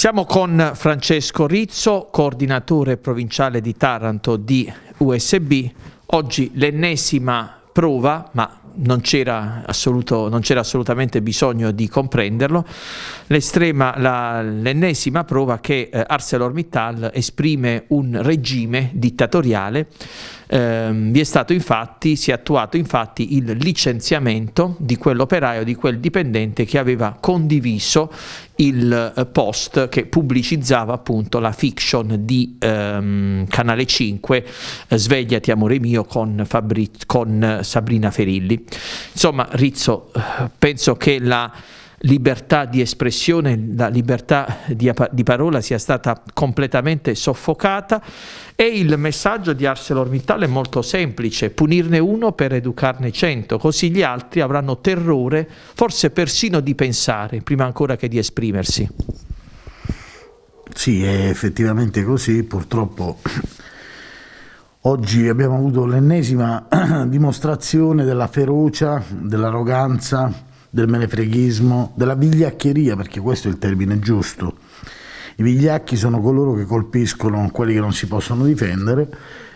Siamo con Francesco Rizzo, coordinatore provinciale di Taranto di USB. Oggi l'ennesima prova, ma non c'era, assolutamente bisogno di comprenderlo, l'ennesima prova che eh, ArcelorMittal esprime un regime dittatoriale eh, vi è stato infatti, si è attuato infatti il licenziamento di quell'operaio, di quel dipendente che aveva condiviso il eh, post che pubblicizzava appunto la fiction di ehm, Canale 5 eh, Svegliati amore mio con, Fabri- con eh, Sabrina Ferilli. Insomma Rizzo penso che la libertà di espressione, la libertà di, di parola sia stata completamente soffocata e il messaggio di ArcelorMittal è molto semplice, punirne uno per educarne cento, così gli altri avranno terrore, forse persino di pensare, prima ancora che di esprimersi. Sì, è effettivamente così, purtroppo Oggi abbiamo avuto l'ennesima dimostrazione della ferocia, dell'arroganza del menefreghismo, della vigliaccheria, perché questo è il termine giusto. I vigliacchi sono coloro che colpiscono quelli che non si possono difendere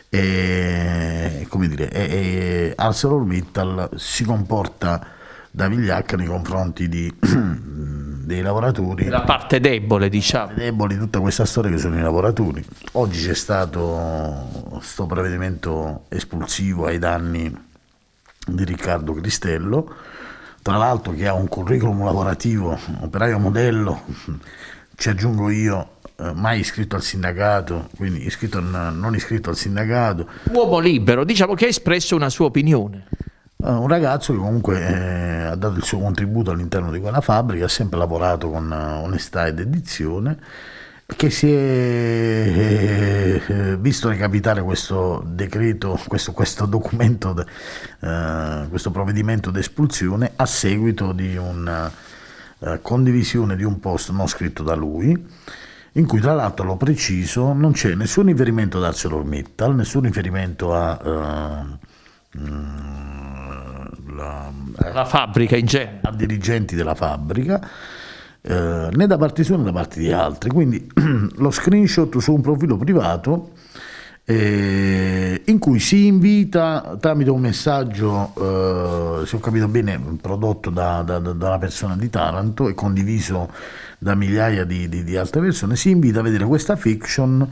e, come dire, e, e ArcelorMittal si comporta da vigliacca nei confronti di, dei lavoratori. La parte debole, diciamo. Deboli, tutta questa storia che sono i lavoratori. Oggi c'è stato questo provvedimento espulsivo ai danni di Riccardo Cristello tra l'altro che ha un curriculum lavorativo, operaio modello, ci aggiungo io, eh, mai iscritto al sindacato, quindi iscritto, non iscritto al sindacato. Uomo libero, diciamo che ha espresso una sua opinione. Eh, un ragazzo che comunque eh, ha dato il suo contributo all'interno di quella fabbrica, ha sempre lavorato con eh, onestà e dedizione che si è eh, visto recapitare questo decreto, questo, questo documento, eh, questo provvedimento d'espulsione a seguito di una eh, condivisione di un post non scritto da lui, in cui tra l'altro l'ho preciso, non c'è nessun riferimento ad ArcelorMittal, nessun riferimento a... Eh, mh, mm, la, la fabbrica in genere a dirigenti della fabbrica eh, né da parte sua né da parte di altri. Quindi lo screenshot su un profilo privato eh, in cui si invita tramite un messaggio, eh, se ho capito bene, prodotto da, da, da, una persona di Taranto e condiviso da migliaia di, di, di altre persone, si invita a vedere questa fiction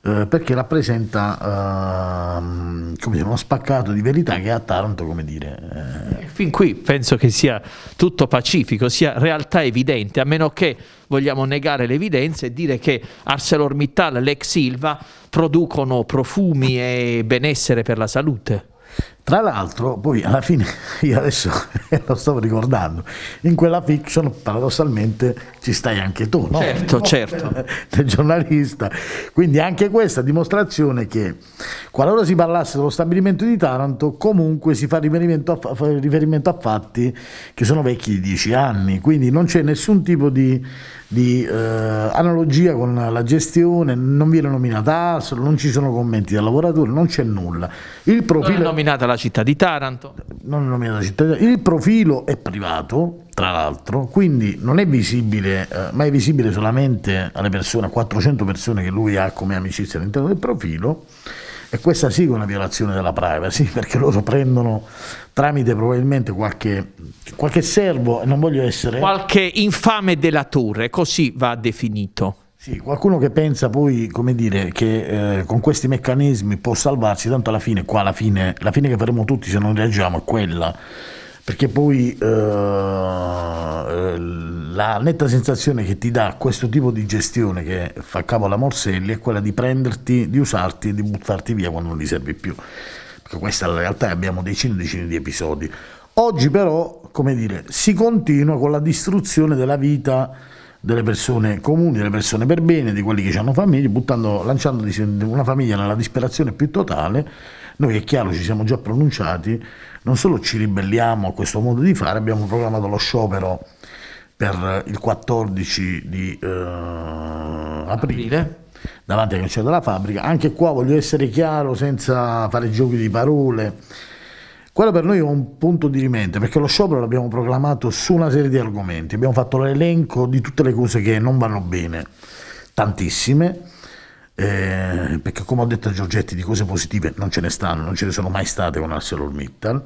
eh, perché rappresenta eh, dire, uno spaccato di verità che a Taranto, come dire... Eh... Fin qui penso che sia tutto pacifico, sia realtà evidente, a meno che vogliamo negare l'evidenza e dire che ArcelorMittal e l'ex Silva producono profumi e benessere per la salute. Tra l'altro, poi alla fine, io adesso lo stavo ricordando, in quella fiction paradossalmente ci stai anche tu, no? Certo, certo. Del giornalista. Quindi anche questa dimostrazione che qualora si parlasse dello stabilimento di Taranto, comunque si fa riferimento a, riferimento a fatti che sono vecchi di dieci anni, quindi non c'è nessun tipo di di eh, analogia con la gestione, non viene nominata ASL, non ci sono commenti dal lavoratore, non c'è nulla. Il profilo... Non è nominata la città di Taranto. Non è nominata la città di Taranto. Il profilo è privato, tra l'altro, quindi non è visibile, eh, ma è visibile solamente alle persone, a 400 persone che lui ha come amicizia all'interno del profilo. E questa sì è una violazione della privacy, perché loro prendono tramite probabilmente qualche, qualche servo, non voglio essere... Qualche infame delatore, così va definito. Sì, qualcuno che pensa poi, come dire, che eh, con questi meccanismi può salvarsi, tanto alla fine, qua alla fine, la fine che faremo tutti se non reagiamo è quella perché poi eh, la netta sensazione che ti dà questo tipo di gestione che fa capo alla Morselli è quella di prenderti, di usarti e di buttarti via quando non ti serve più. Perché questa è la realtà, abbiamo decine e decine di episodi. Oggi però, come dire, si continua con la distruzione della vita delle persone comuni, delle persone per bene, di quelli che hanno famiglie, buttando, lanciando una famiglia nella disperazione più totale. Noi è chiaro, ci siamo già pronunciati, non solo ci ribelliamo a questo modo di fare, abbiamo programmato lo sciopero per il 14 di eh, aprile davanti al cancello della fabbrica. Anche qua voglio essere chiaro senza fare giochi di parole. Quello per noi è un punto di rimente perché lo sciopero l'abbiamo proclamato su una serie di argomenti, abbiamo fatto l'elenco di tutte le cose che non vanno bene, tantissime, eh, perché come ho detto a Giorgetti di cose positive non ce ne stanno, non ce ne sono mai state con ArcelorMittal.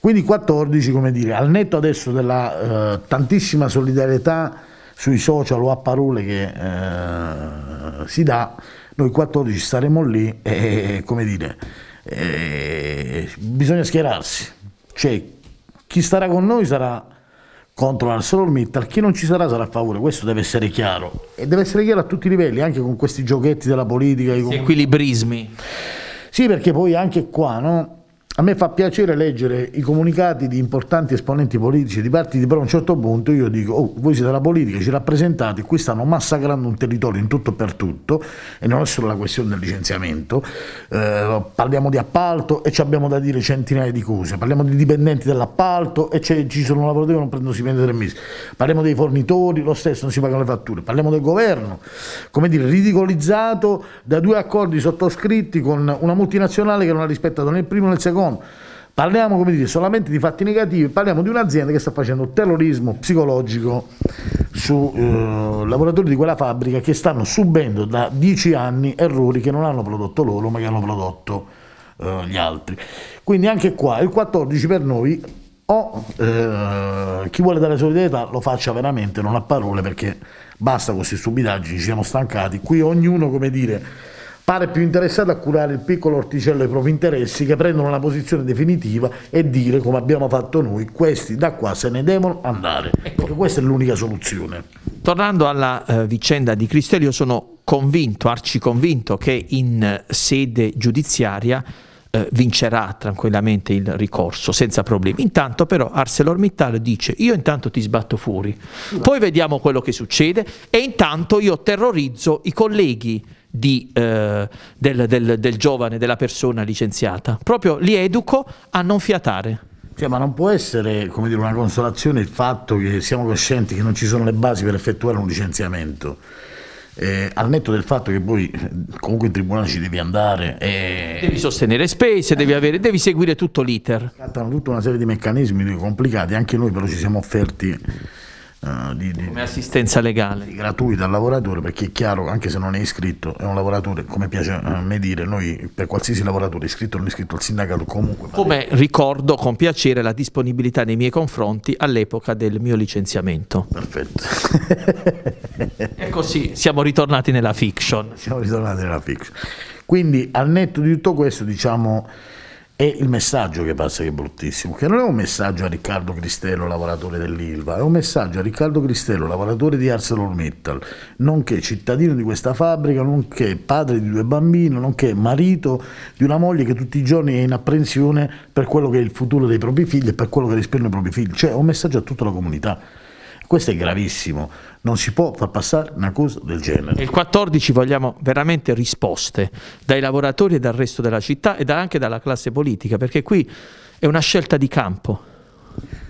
Quindi 14, come dire, al netto adesso della eh, tantissima solidarietà sui social o a parole che eh, si dà, noi 14 staremo lì e, come dire, e eh, bisogna schierarsi. Cioè, chi starà con noi sarà contro l'ArcelorMittal chi non ci sarà sarà a favore, questo deve essere chiaro e deve essere chiaro a tutti i livelli anche con questi giochetti della politica, questi con... equilibrismi sì perché poi anche qua no? A me fa piacere leggere i comunicati di importanti esponenti politici di partiti, però a un certo punto io dico, oh, voi siete la politica, ci rappresentate, qui stanno massacrando un territorio in tutto e per tutto, e non è solo la questione del licenziamento, eh, parliamo di appalto e ci abbiamo da dire centinaia di cose, parliamo di dipendenti dell'appalto e ci sono lavoratori che non prendono stipendio tre mesi, parliamo dei fornitori, lo stesso non si pagano le fatture, parliamo del governo, come dire, ridicolizzato da due accordi sottoscritti con una multinazionale che non ha rispettato né il primo né il secondo, sono. Parliamo come dire, solamente di fatti negativi, parliamo di un'azienda che sta facendo terrorismo psicologico su eh, lavoratori di quella fabbrica che stanno subendo da dieci anni errori che non hanno prodotto loro, ma che hanno prodotto eh, gli altri. Quindi anche qua il 14 per noi o eh, chi vuole dare solidarietà lo faccia veramente, non a parole, perché basta con questi stupidaggini, ci siamo stancati. Qui ognuno, come dire pare più interessato a curare il piccolo orticello ai propri interessi che prendono una posizione definitiva e dire come abbiamo fatto noi, questi da qua se ne devono andare. Ecco. Perché questa è l'unica soluzione. Tornando alla eh, vicenda di Cristelio, sono convinto, arciconvinto che in eh, sede giudiziaria eh, vincerà tranquillamente il ricorso senza problemi. Intanto però ArcelorMittal dice io intanto ti sbatto fuori, poi vediamo quello che succede e intanto io terrorizzo i colleghi di, eh, del, del, del giovane, della persona licenziata. Proprio li educo a non fiatare. Cioè, ma non può essere dire, una consolazione il fatto che siamo coscienti che non ci sono le basi per effettuare un licenziamento. Eh, al netto del fatto che poi comunque in tribunale ci devi andare e... devi sostenere spese, devi, avere, devi seguire tutto l'iter scattano tutta una serie di meccanismi complicati anche noi però ci siamo offerti Uh, di, di, come assistenza legale gratuita al lavoratore perché è chiaro anche se non è iscritto è un lavoratore come piace eh, a me dire noi per qualsiasi lavoratore iscritto o non iscritto al sindacato comunque come vale. ricordo con piacere la disponibilità nei miei confronti all'epoca del mio licenziamento perfetto e così siamo ritornati nella fiction siamo ritornati nella fiction quindi al netto di tutto questo diciamo è il messaggio che passa che è bruttissimo, che non è un messaggio a Riccardo Cristello, lavoratore dell'Ilva, è un messaggio a Riccardo Cristello, lavoratore di ArcelorMittal, nonché cittadino di questa fabbrica, nonché padre di due bambini, nonché marito di una moglie che tutti i giorni è in apprensione per quello che è il futuro dei propri figli e per quello che rispettano i propri figli, cioè è un messaggio a tutta la comunità. Questo è gravissimo, non si può far passare una cosa del genere. Il 14 vogliamo veramente risposte dai lavoratori e dal resto della città e anche dalla classe politica, perché qui è una scelta di campo.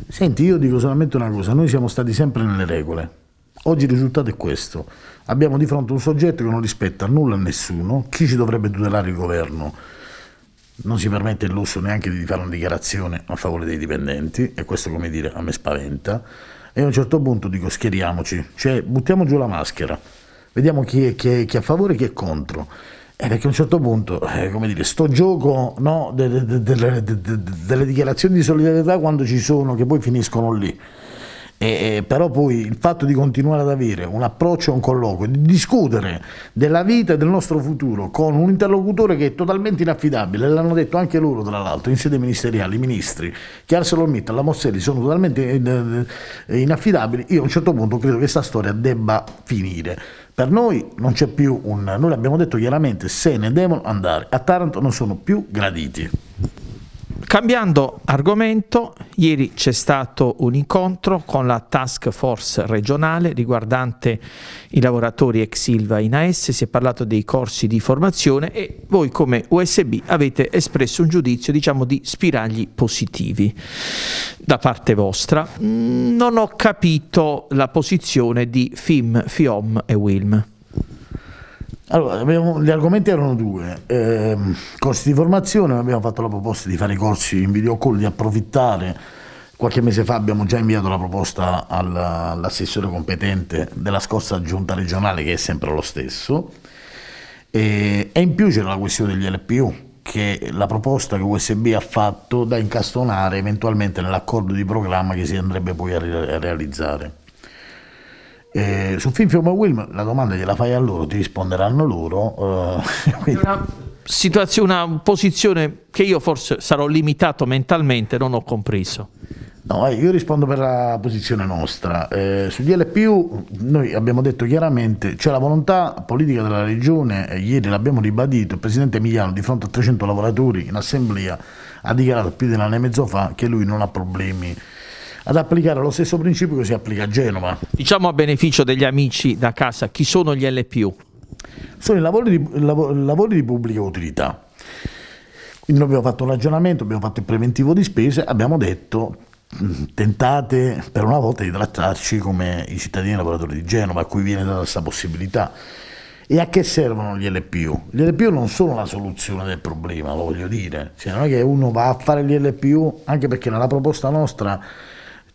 Senti, io dico solamente una cosa, noi siamo stati sempre nelle regole. Oggi il risultato è questo. Abbiamo di fronte un soggetto che non rispetta nulla a nessuno. Chi ci dovrebbe tutelare il governo? Non si permette il lusso neanche di fare una dichiarazione a favore dei dipendenti e questo, come dire, a me spaventa. E a un certo punto dico schieriamoci, cioè buttiamo giù la maschera, vediamo chi è, chi è, chi è a favore e chi è contro. Eh, perché a un certo punto, eh, come dire, sto gioco no, delle de, de, de, dichiarazioni di solidarietà quando ci sono, che poi finiscono lì. E, e, però poi il fatto di continuare ad avere un approccio a un colloquio, di discutere della vita e del nostro futuro con un interlocutore che è totalmente inaffidabile, l'hanno detto anche loro tra l'altro in sede ministeriale, i ministri che ArcelorMittal, la Mosselli sono totalmente eh, eh, inaffidabili, io a un certo punto credo che questa storia debba finire. Per noi non c'è più un... noi l'abbiamo detto chiaramente, se ne devono andare, a Taranto non sono più graditi. Cambiando argomento, ieri c'è stato un incontro con la task force regionale riguardante i lavoratori ex Silva in AS, si è parlato dei corsi di formazione e voi come USB avete espresso un giudizio diciamo di spiragli positivi da parte vostra. Mm, non ho capito la posizione di FIM, FIOM e WILM. Allora, abbiamo, gli argomenti erano due, eh, corsi di formazione, abbiamo fatto la proposta di fare i corsi in video call, di approfittare, qualche mese fa abbiamo già inviato la proposta all'assessore competente della scorsa giunta regionale che è sempre lo stesso e, e in più c'era la questione degli LPU che la proposta che USB ha fatto da incastonare eventualmente nell'accordo di programma che si andrebbe poi a realizzare. Eh, su film Wilm la domanda gliela fai a loro, ti risponderanno loro. Eh, quindi... una, una posizione che io forse sarò limitato mentalmente, non ho compreso. No, eh, io rispondo per la posizione nostra. Eh, su DLPU noi abbiamo detto chiaramente c'è la volontà politica della regione, eh, ieri l'abbiamo ribadito, il presidente Emiliano di fronte a 300 lavoratori in assemblea ha dichiarato più di un anno e mezzo fa che lui non ha problemi ad applicare lo stesso principio che si applica a Genova. Diciamo a beneficio degli amici da casa, chi sono gli LPU? Sono i lavori di, lav lavori di pubblica utilità. Quindi noi abbiamo fatto un ragionamento, abbiamo fatto il preventivo di spese, abbiamo detto mm, tentate per una volta di trattarci come i cittadini lavoratori di Genova a cui viene data questa possibilità. E a che servono gli LPU? Gli LPU non sono la soluzione del problema, lo voglio dire. Cioè, non è che uno va a fare gli LPU anche perché nella proposta nostra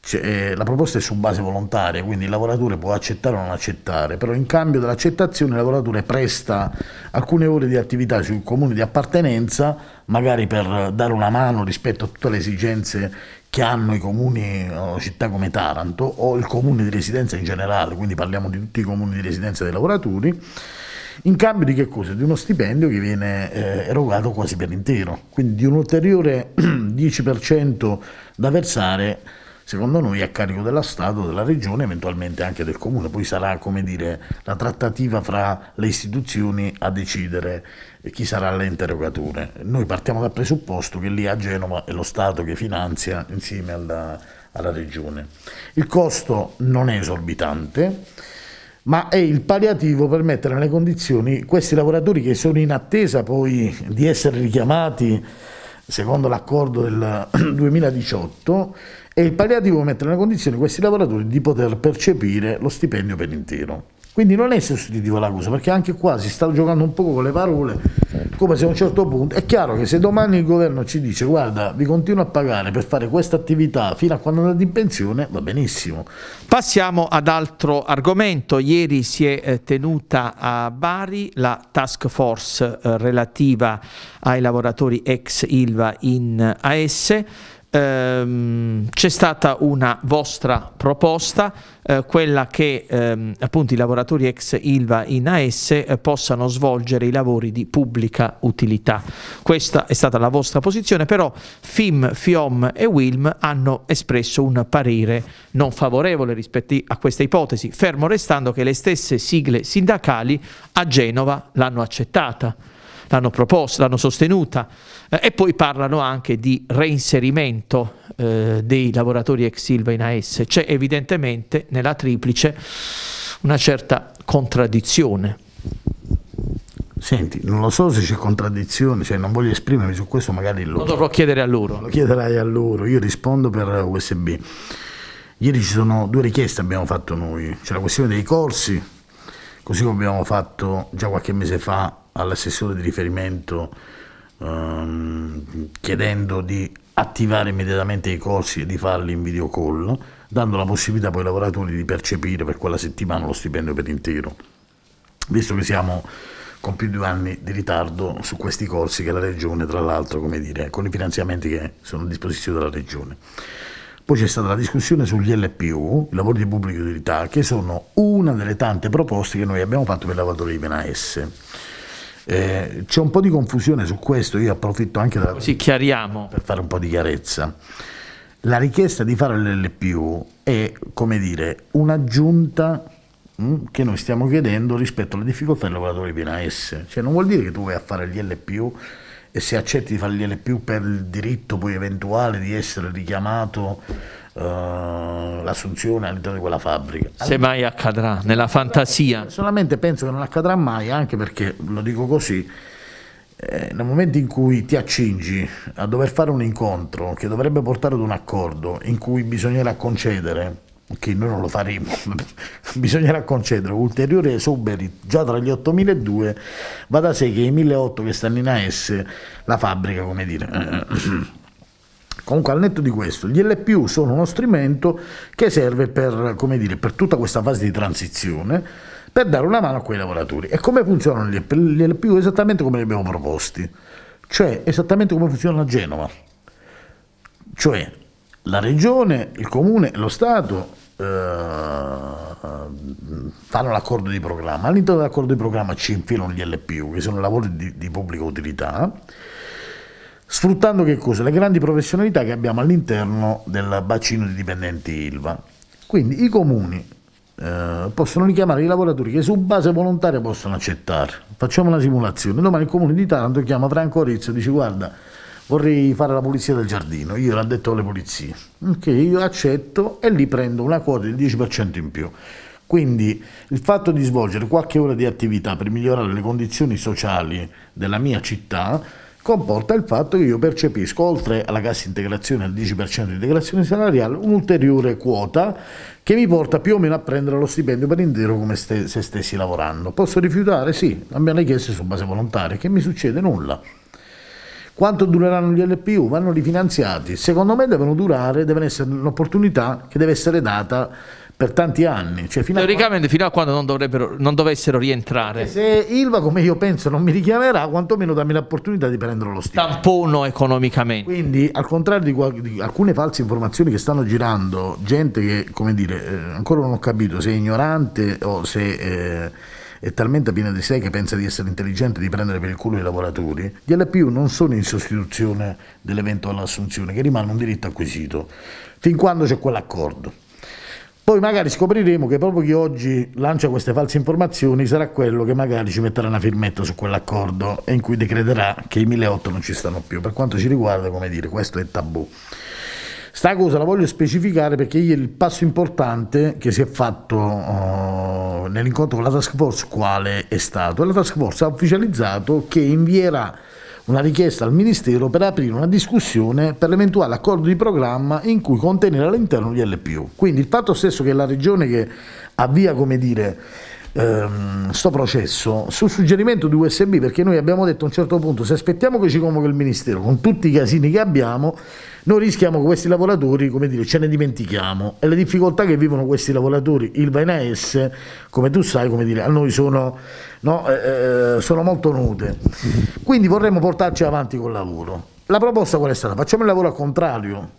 cioè, eh, la proposta è su base volontaria, quindi il lavoratore può accettare o non accettare, però in cambio dell'accettazione il lavoratore presta alcune ore di attività sul comune di appartenenza, magari per dare una mano rispetto a tutte le esigenze che hanno i comuni eh, o città come Taranto o il comune di residenza in generale, quindi parliamo di tutti i comuni di residenza dei lavoratori, in cambio di che cosa? Di uno stipendio che viene eh, erogato quasi per intero, quindi di un ulteriore 10% da versare secondo noi è a carico della Stato, della Regione, eventualmente anche del Comune. Poi sarà come dire, la trattativa fra le istituzioni a decidere chi sarà l'interrogatore. Noi partiamo dal presupposto che lì a Genova è lo Stato che finanzia insieme alla, alla Regione. Il costo non è esorbitante ma è il palliativo per mettere nelle condizioni questi lavoratori che sono in attesa poi di essere richiamati secondo l'accordo del 2018 e il palliativo mette nella condizione questi lavoratori di poter percepire lo stipendio per intero. Quindi non è sostitutivo l'accusa, perché anche qua si sta giocando un po' con le parole, come se a un certo punto... È chiaro che se domani il governo ci dice guarda, vi continuo a pagare per fare questa attività fino a quando andate in pensione, va benissimo. Passiamo ad altro argomento. Ieri si è eh, tenuta a Bari la task force eh, relativa ai lavoratori ex ILVA in AS ehm, c'è stata una vostra proposta, eh, quella che ehm, appunto i lavoratori ex ILVA in AS eh, possano svolgere i lavori di pubblica utilità. Questa è stata la vostra posizione, però FIM, FIOM e WILM hanno espresso un parere non favorevole rispetto a questa ipotesi, fermo restando che le stesse sigle sindacali a Genova l'hanno accettata l'hanno proposta, l'hanno sostenuta eh, e poi parlano anche di reinserimento eh, dei lavoratori ex Silva in AS. C'è evidentemente nella triplice una certa contraddizione. Senti, non lo so se c'è contraddizione, cioè non voglio esprimermi su questo, magari lo dovrò chiedere a loro. Lo chiederai a loro, io rispondo per USB. Ieri ci sono due richieste abbiamo fatto noi, c'è la questione dei corsi così come abbiamo fatto già qualche mese fa all'assessore di riferimento ehm, chiedendo di attivare immediatamente i corsi e di farli in video call, dando la possibilità poi ai lavoratori di percepire per quella settimana lo stipendio per intero. Visto che siamo con più di due anni di ritardo su questi corsi che la Regione, tra l'altro, come dire, con i finanziamenti che sono a disposizione della Regione. Poi c'è stata la discussione sugli LPU, i lavori di pubblica utilità, che sono una delle tante proposte che noi abbiamo fatto per i lavoratori di pena S. Eh, c'è un po' di confusione su questo, io approfitto anche da, sì, per fare un po' di chiarezza. La richiesta di fare l'LPU è, come dire, un'aggiunta mm, che noi stiamo chiedendo rispetto alle difficoltà dei lavoratori di pena S. Cioè non vuol dire che tu vai a fare gli LPU e se accetti di fargliele più per il diritto poi eventuale di essere richiamato Uh, l'assunzione all'interno di quella fabbrica. Allora, Se mai accadrà, nella fantasia. Eh, solamente penso che non accadrà mai, anche perché, lo dico così, eh, nel momento in cui ti accingi a dover fare un incontro che dovrebbe portare ad un accordo in cui bisognerà concedere che noi non lo faremo, bisognerà concedere ulteriori esuberi già tra gli 8.002, va da sé che i 1.800 che stanno in AS la fabbrica, come dire. Comunque al netto di questo, gli LPU sono uno strumento che serve per, dire, per tutta questa fase di transizione, per dare una mano a quei lavoratori. E come funzionano gli LPU? Esattamente come li abbiamo proposti, cioè esattamente come funziona a Genova. Cioè la regione, il comune, lo Stato eh, fanno l'accordo di programma. All'interno dell'accordo di programma ci infilano gli LPU, che sono lavori di, di pubblica utilità, sfruttando che cosa? Le grandi professionalità che abbiamo all'interno del bacino di dipendenti ILVA. Quindi i comuni eh, possono richiamare i lavoratori che su base volontaria possono accettare. Facciamo una simulazione. Domani il comune di Taranto chiama Franco Rizzo e dice guarda vorrei fare la pulizia del giardino, io l'ho detto alle pulizie, ok, io accetto e lì prendo una quota del 10% in più. Quindi il fatto di svolgere qualche ora di attività per migliorare le condizioni sociali della mia città comporta il fatto che io percepisco, oltre alla cassa integrazione, al 10% di integrazione salariale, un'ulteriore quota che mi porta più o meno a prendere lo stipendio per intero come se stessi lavorando. Posso rifiutare? Sì, abbiamo le chieste su base volontaria, che mi succede nulla. Quanto dureranno gli LPU? Vanno rifinanziati. Secondo me devono durare, deve essere un'opportunità che deve essere data per tanti anni. Cioè fino Teoricamente a... fino a quando non, non dovessero rientrare. E se Ilva, come io penso, non mi richiamerà, quantomeno dammi l'opportunità di prendere lo stile. Tampono economicamente. Quindi, al contrario di, di, alcune false informazioni che stanno girando, gente che, come dire, eh, ancora non ho capito se è ignorante o se... Eh, è talmente piena di sé che pensa di essere intelligente di prendere per il culo i lavoratori, gli LPU non sono in sostituzione dell'eventuale assunzione, che rimane un diritto acquisito, fin quando c'è quell'accordo. Poi magari scopriremo che proprio chi oggi lancia queste false informazioni sarà quello che magari ci metterà una firmetta su quell'accordo e in cui decreterà che i 1.800 non ci stanno più. Per quanto ci riguarda, come dire, questo è tabù. Sta cosa la voglio specificare perché ieri il passo importante che si è fatto uh, nell'incontro con la task force quale è stato. La task force ha ufficializzato che invierà una richiesta al Ministero per aprire una discussione per l'eventuale accordo di programma in cui contenere all'interno gli LPU. Quindi il fatto stesso che la Regione che avvia, come dire, ehm, sto processo sul suggerimento di USB perché noi abbiamo detto a un certo punto se aspettiamo che ci convoca il Ministero con tutti i casini che abbiamo noi rischiamo che questi lavoratori come dire ce ne dimentichiamo e le difficoltà che vivono questi lavoratori il VNS come tu sai come dire a noi sono, no, eh, eh, sono molto nude quindi vorremmo portarci avanti col lavoro la proposta qual è stata? Facciamo il lavoro al contrario.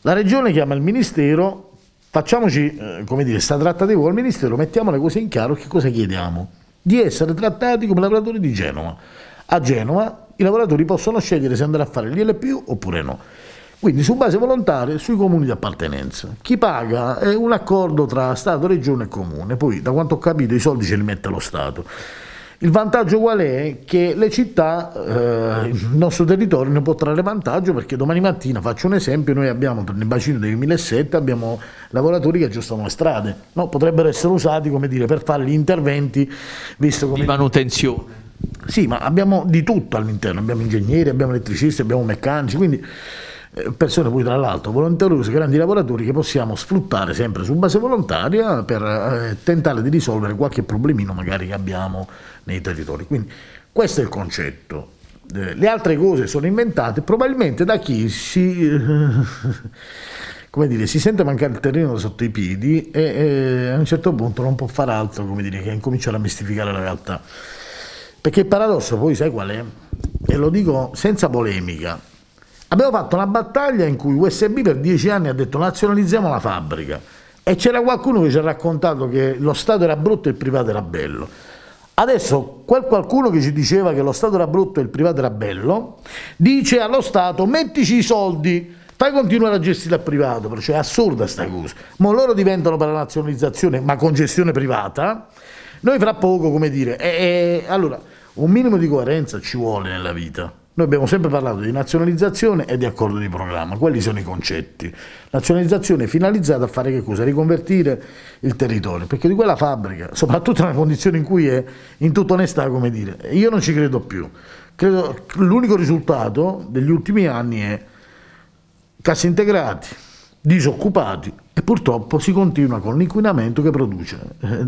La regione chiama il ministero facciamoci, eh, come dire, sta trattativa al Ministero, mettiamo le cose in chiaro, che cosa chiediamo? Di essere trattati come lavoratori di Genova. A Genova i lavoratori possono scegliere se andare a fare l'ILPU oppure no. Quindi su base volontaria sui comuni di appartenenza. Chi paga è un accordo tra Stato, Regione e Comune, poi da quanto ho capito i soldi ce li mette lo Stato. Il vantaggio qual è? Che le città, eh, il nostro territorio ne può trarre vantaggio perché domani mattina, faccio un esempio, noi abbiamo nel bacino del 2007 abbiamo lavoratori che aggiustano le strade, no? potrebbero essere usati dire, per fare gli interventi visto come... di manutenzione. Sì, ma abbiamo di tutto all'interno, abbiamo ingegneri, abbiamo elettricisti, abbiamo meccanici, quindi eh, persone poi tra l'altro volontariosi, grandi lavoratori che possiamo sfruttare sempre su base volontaria per eh, tentare di risolvere qualche problemino magari che abbiamo nei territori. Quindi questo è il concetto. Eh, le altre cose sono inventate probabilmente da chi si, eh, dire, si sente mancare il terreno sotto i piedi e, e a un certo punto non può fare altro dire, che incominciare a mistificare la realtà. Perché il paradosso poi sai qual è? E lo dico senza polemica, Abbiamo fatto una battaglia in cui USB per dieci anni ha detto nazionalizziamo la fabbrica e c'era qualcuno che ci ha raccontato che lo Stato era brutto e il privato era bello. Adesso quel qualcuno che ci diceva che lo Stato era brutto e il privato era bello dice allo Stato mettici i soldi, fai continuare a gestire il privato, perciò è assurda sta cosa. Ma loro diventano per la nazionalizzazione ma con gestione privata, noi fra poco come dire, eh, eh, allora un minimo di coerenza ci vuole nella vita. Noi abbiamo sempre parlato di nazionalizzazione e di accordo di programma, quelli sono i concetti. Nazionalizzazione finalizzata a fare che cosa? Riconvertire il territorio, perché di quella fabbrica, soprattutto nella condizione in cui è, in tutta onestà, come dire, io non ci credo più. l'unico risultato degli ultimi anni è cassa integrati, disoccupati e purtroppo si continua con l'inquinamento che produce.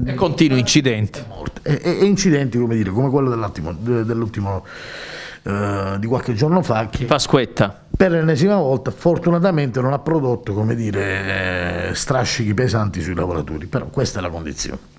E continui incidenti. E, e, e incidenti, come dire, come quello dell'ultimo... Dell eh, di qualche giorno fa che Pasquetta per l'ennesima volta fortunatamente non ha prodotto come dire, eh, strascichi pesanti sui lavoratori, però questa è la condizione.